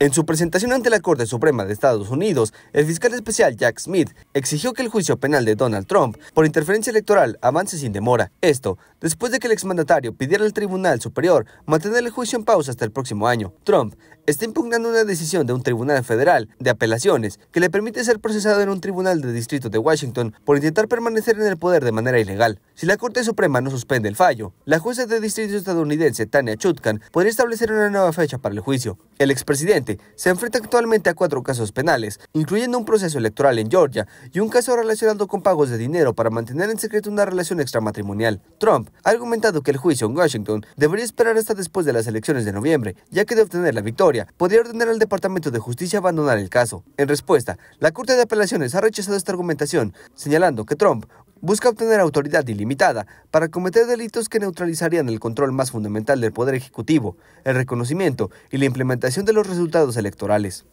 En su presentación ante la Corte Suprema de Estados Unidos, el fiscal especial Jack Smith exigió que el juicio penal de Donald Trump por interferencia electoral avance sin demora. Esto, después de que el exmandatario pidiera al Tribunal Superior mantener el juicio en pausa hasta el próximo año. Trump está impugnando una decisión de un tribunal federal de apelaciones que le permite ser procesado en un tribunal de distrito de Washington por intentar permanecer en el poder de manera ilegal. Si la Corte Suprema no suspende el fallo, la jueza de distrito estadounidense Tania Chutkan podría establecer una nueva fecha para el juicio. El expresidente se enfrenta actualmente a cuatro casos penales, incluyendo un proceso electoral en Georgia y un caso relacionado con pagos de dinero para mantener en secreto una relación extramatrimonial. Trump ha argumentado que el juicio en Washington debería esperar hasta después de las elecciones de noviembre, ya que de obtener la victoria podría ordenar al Departamento de Justicia abandonar el caso. En respuesta, la Corte de Apelaciones ha rechazado esta argumentación, señalando que Trump busca obtener autoridad ilimitada para cometer delitos que neutralizarían el control más fundamental del Poder Ejecutivo, el reconocimiento y la implementación de los resultados electorales.